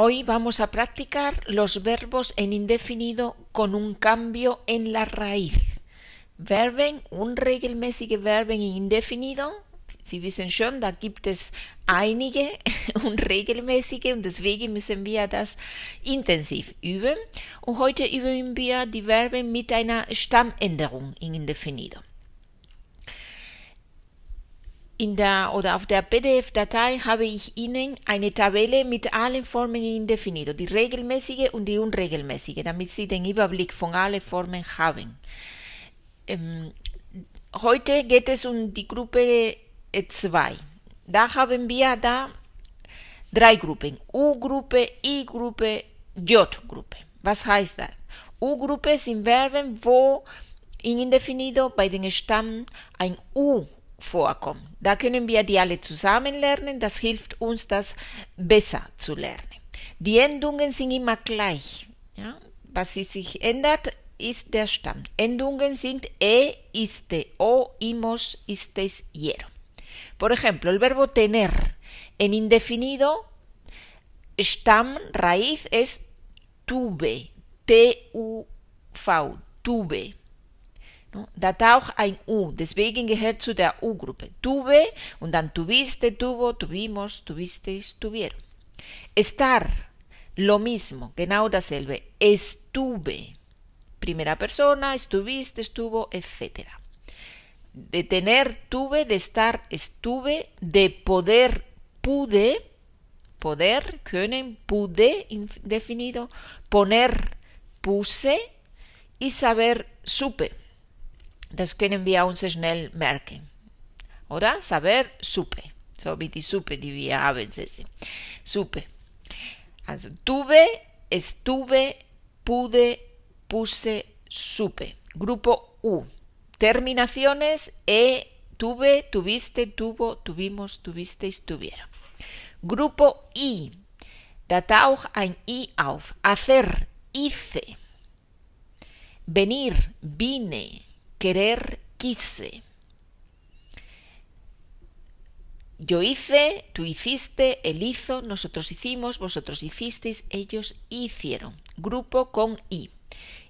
Hoy vamos a practicar los verbos en indefinido con un cambio en la raíz. Verben, unregelmäßige Verben in indefinido. Sie wissen schon, da gibt es einige unregelmäßige und deswegen müssen wir das intensiv üben. Und heute üben wir die Verben mit einer Stammänderung in indefinido. In der oder auf der PDF-Datei habe ich Ihnen eine Tabelle mit allen Formen in Indefinido, die regelmäßige und die unregelmäßige, damit Sie den Überblick von allen Formen haben. Ähm, heute geht es um die Gruppe 2. Äh, da haben wir da drei Gruppen. U-Gruppe, I-Gruppe, J-Gruppe. Was heißt das? U-Gruppe sind Verben, wo in Indefinido bei den Stämmen ein U vorkommt. Da können wir die alle zusammen lernen, das hilft uns, das besser zu lernen. Die Endungen sind immer gleich. Ja? Was sich ändert, ist der Stamm. Endungen sind e, iste, o, imos, istes, hier. Por ejemplo, el verbo tener en indefinido, Stamm, raíz es tuve, t-u-v, tuve. No? auch ein U, deswegen gehört zu der U-Gruppe. Tuve und dann tuviste, tuvo, tuvimos, Tuviste, estuvieron Estar, lo mismo, genau dasselbe. Estuve, primera persona, estuviste, estuvo, etc. De tener, tuve, de estar, estuve, de poder, pude, poder, können, pude, indefinido, poner, puse y saber, supe. Das können wir uns schnell merken. Ahora, saber supe. So, supe, die wir haben. Supe. Also, tuve, estuve, pude, puse, supe. Grupo U. Terminaciones E, tuve, tuviste, tuvo, tuvimos, tuvisteis, tuvieron. Grupo I. Da taucht ein I auf. Hacer, hice. Venir, vine querer quise. Yo hice, tú hiciste, él hizo, nosotros hicimos, vosotros hicisteis, ellos hicieron. Grupo con I.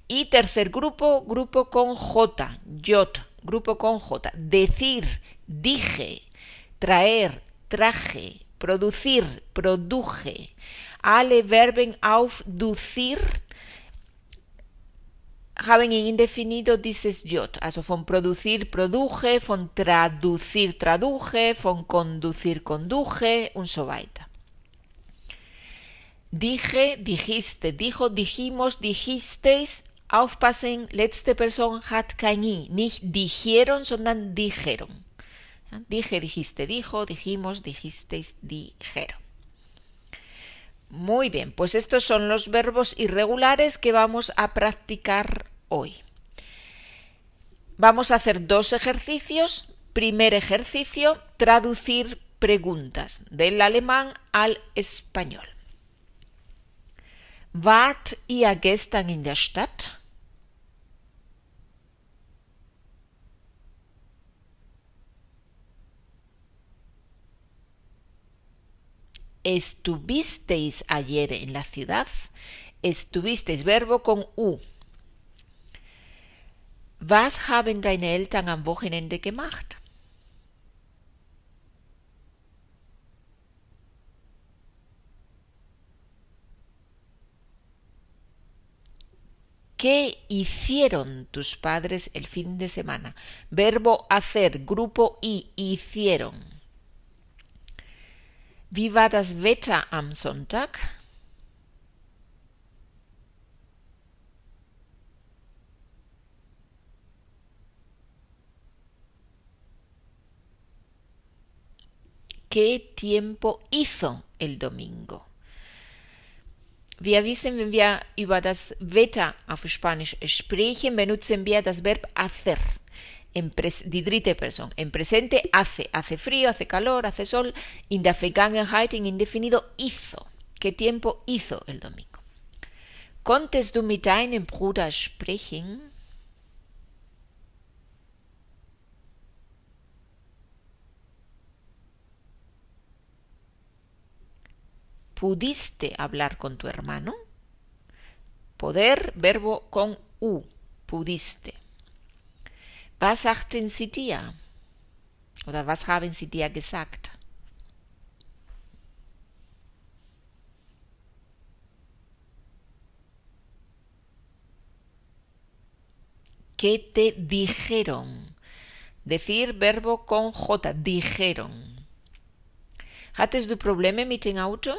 Y tercer grupo, grupo con J, yot, grupo con J. Decir, dije, traer, traje, producir, produje. Alle Verben auf haben en indefinido dices jot. Also von producir, produje, von traducir, traduje, von conducir, conduje un so Dije, dijiste, dijo, dijimos, dijisteis. Aufpassen, letzte Person hat kein i. Nicht dijeron, sondern dijeron. Dije, dijiste, dijo, dijimos, dijisteis, dijeron. Muy bien, pues estos son los verbos irregulares que vamos a practicar hoy. Vamos a hacer dos ejercicios. Primer ejercicio, traducir preguntas del alemán al español. Wart ihr gestern in der Stadt? ¿Estuvisteis ayer en la ciudad? Estuvisteis verbo con U. Was haben deine Eltern am Wochenende gemacht? ¿Qué hicieron tus padres el fin de semana? Verbo hacer, grupo y hicieron. Wie war das Wetter am Sonntag? qué tiempo hizo el domingo. Wir wissen, wenn wir über das Wetter auf Spanisch sprechen, benutzen wir das Verb hacer. En die Person. En presente hace. Hace frío, hace calor, hace sol. In der Vergangenheit, in indefinido, hizo. ¿Qué tiempo hizo el domingo? ¿Konntest du mit deinem Bruder sprechen? pudiste hablar con tu hermano. Poder, verbo con u, pudiste. Was sagten sie dir? Oder was haben sie gesagt? ¿Qué te dijeron? Decir verbo con J, dijeron. ¿Hates tu problema mit Auto?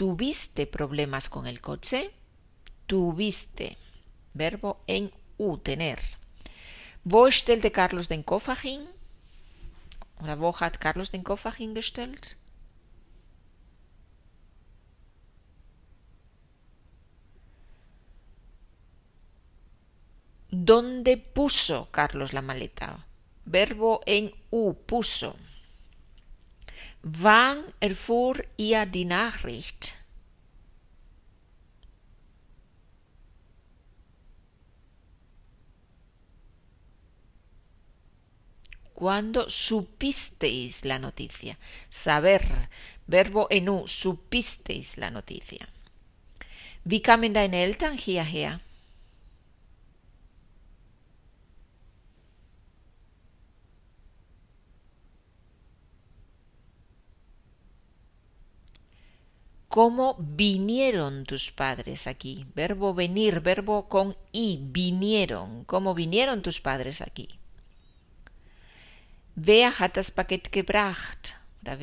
tuviste problemas con el coche, tuviste, verbo en u, tener. ¿Vos de Carlos de encofagín ¿Una Oder Carlos de encofagín ¿Dónde puso Carlos la maleta? Verbo en U, puso. Wann die Nachricht? supisteis la noticia. Saber, verbo enu supisteis la noticia. en el cómo vinieron tus padres aquí. Verbo venir, verbo con i, vinieron. ¿Cómo vinieron tus padres aquí? Wer hat das Paket gebracht? das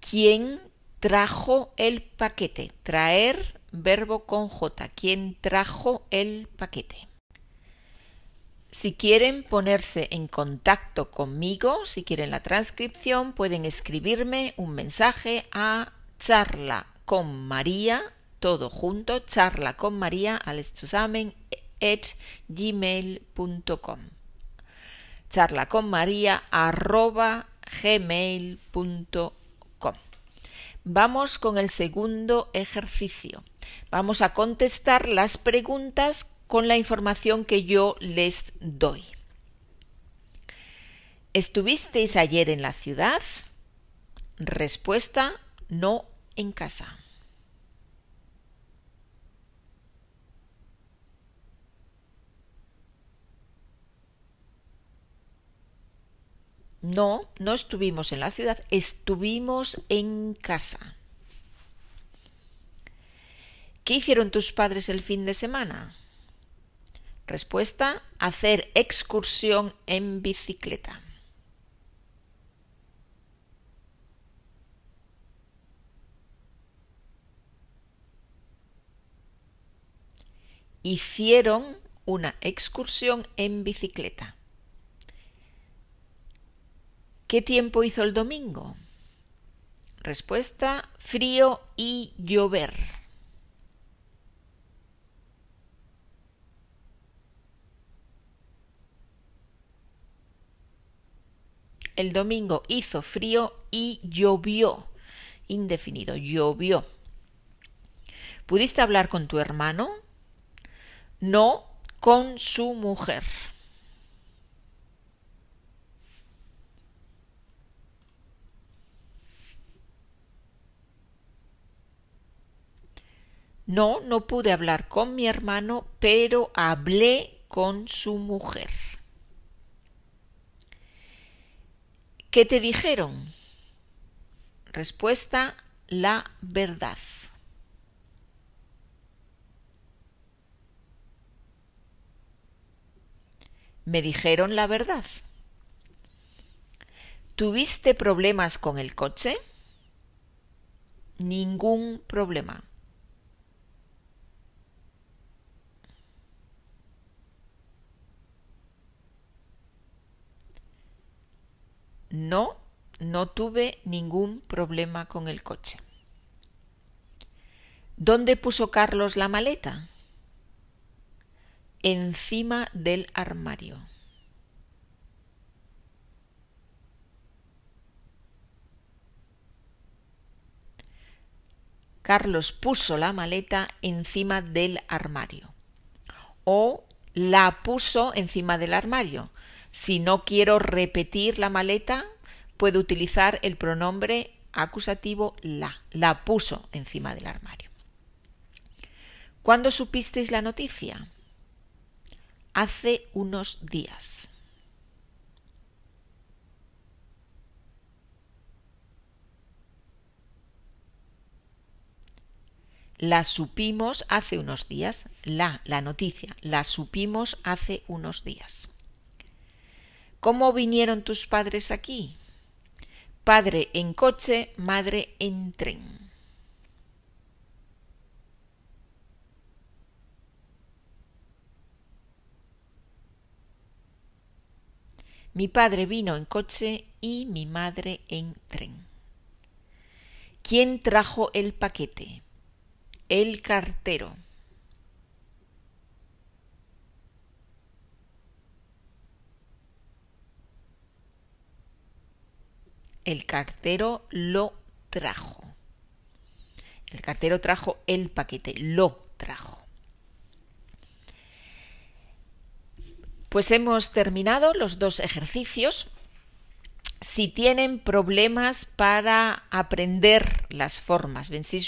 ¿Quién trajo el paquete? Traer, verbo con J. ¿Quién trajo el paquete? Si quieren ponerse en contacto conmigo, si quieren la transcripción, pueden escribirme un mensaje a charla con María, todo junto, charla con María al gmail.com. Charla gmail.com. Vamos con el segundo ejercicio. Vamos a contestar las preguntas con la información que yo les doy. ¿Estuvisteis ayer en la ciudad? Respuesta, no en casa. No, no estuvimos en la ciudad, estuvimos en casa. ¿Qué hicieron tus padres el fin de semana? Respuesta, hacer excursión en bicicleta. Hicieron una excursión en bicicleta. ¿Qué tiempo hizo el domingo? Respuesta, frío y llover. El domingo hizo frío y llovió. Indefinido, llovió. ¿Pudiste hablar con tu hermano? No, con su mujer. No, no pude hablar con mi hermano, pero hablé con su mujer. ¿Qué te dijeron? Respuesta, la verdad. Me dijeron la verdad. ¿Tuviste problemas con el coche? Ningún problema. No, no tuve ningún problema con el coche. ¿Dónde puso Carlos la maleta? Encima del armario. Carlos puso la maleta encima del armario. O la puso encima del armario. Si no quiero repetir la maleta, puedo utilizar el pronombre acusativo la. La puso encima del armario. ¿Cuándo supisteis la noticia? Hace unos días. La supimos hace unos días. La, la noticia. La supimos hace unos días. ¿Cómo vinieron tus padres aquí? Padre en coche, madre en tren. Mi padre vino en coche y mi madre en tren. ¿Quién trajo el paquete? El cartero. El cartero lo trajo. El cartero trajo el paquete, lo trajo. Pues hemos terminado los dos ejercicios. Si tienen problemas para aprender las formas, wenn Sie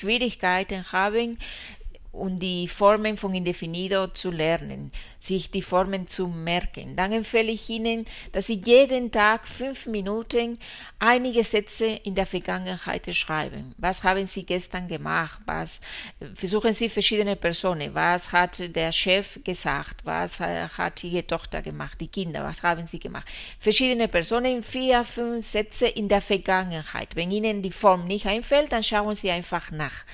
und die Formen von Indefinido zu lernen, sich die Formen zu merken. Dann empfehle ich Ihnen, dass Sie jeden Tag fünf Minuten einige Sätze in der Vergangenheit schreiben. Was haben Sie gestern gemacht? Was versuchen Sie verschiedene Personen? Was hat der Chef gesagt? Was hat Ihre Tochter gemacht? Die Kinder? Was haben Sie gemacht? Verschiedene Personen, vier, fünf Sätze in der Vergangenheit. Wenn Ihnen die Form nicht einfällt, dann schauen Sie einfach nach.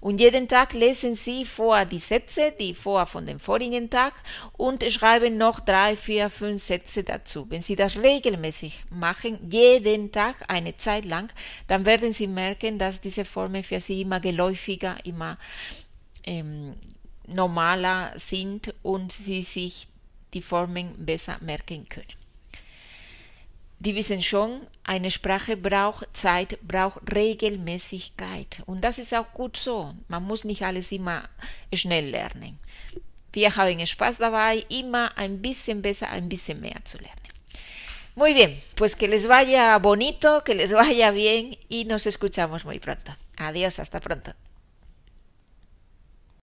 Und jeden Tag lesen Sie vor die Sätze, die vor von dem vorigen Tag und schreiben noch drei, vier, fünf Sätze dazu. Wenn Sie das regelmäßig machen, jeden Tag eine Zeit lang, dann werden Sie merken, dass diese Formen für Sie immer geläufiger, immer ähm, normaler sind und Sie sich die Formen besser merken können die wissen schon, eine Sprache braucht Zeit, braucht Regelmäßigkeit. Und das ist auch gut so. Man muss nicht alles immer schnell lernen. Wir haben Spaß dabei, immer ein bisschen besser, ein bisschen mehr zu lernen. Muy bien, pues que les vaya bonito, que les vaya bien y nos escuchamos muy pronto. Adiós, hasta pronto.